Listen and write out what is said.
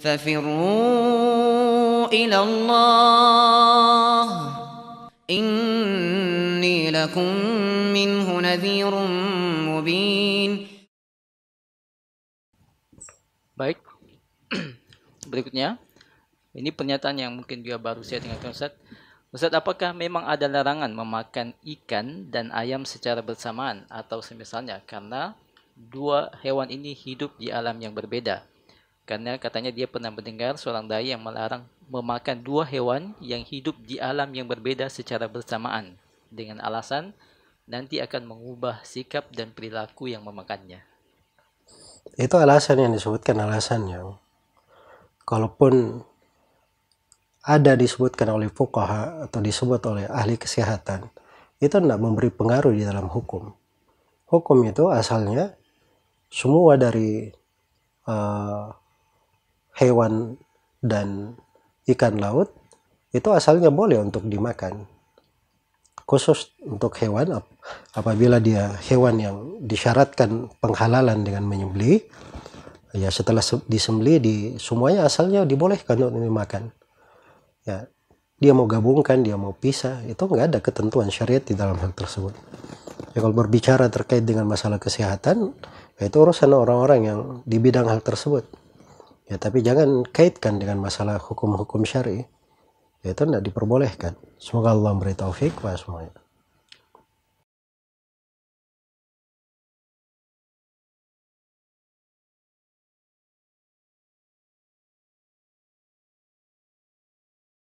ففروا إلى الله إني لكم منه نذير مبين Baik, berikutnya ini pernyataan yang mungkin juga baru saya dengarkan Ustaz. Ustaz, apakah memang ada larangan memakan ikan dan ayam secara bersamaan atau semisalnya karena dua hewan ini hidup di alam yang berbeda? Karena katanya dia pernah mendengar seorang dai yang melarang memakan dua hewan yang hidup di alam yang berbeda secara bersamaan dengan alasan nanti akan mengubah sikap dan perilaku yang memakannya. Itu alasan yang disebutkan alasan yang kalaupun ada disebutkan oleh fuqaha atau disebut oleh ahli kesehatan itu tidak memberi pengaruh di dalam hukum. Hukum itu asalnya semua dari uh, hewan dan ikan laut itu asalnya boleh untuk dimakan khusus untuk hewan ap apabila dia hewan yang disyaratkan penghalalan dengan menyembeli ya setelah disembeli di semuanya asalnya dibolehkan untuk dimakan ya dia mau gabungkan dia mau pisah itu nggak ada ketentuan syariat di dalam hal tersebut ya kalau berbicara terkait dengan masalah kesehatan ya itu urusan orang-orang yang di bidang hal tersebut ya tapi jangan kaitkan dengan masalah hukum-hukum syari itu tidak diperbolehkan semoga Allah memberi taufik wa. semuanya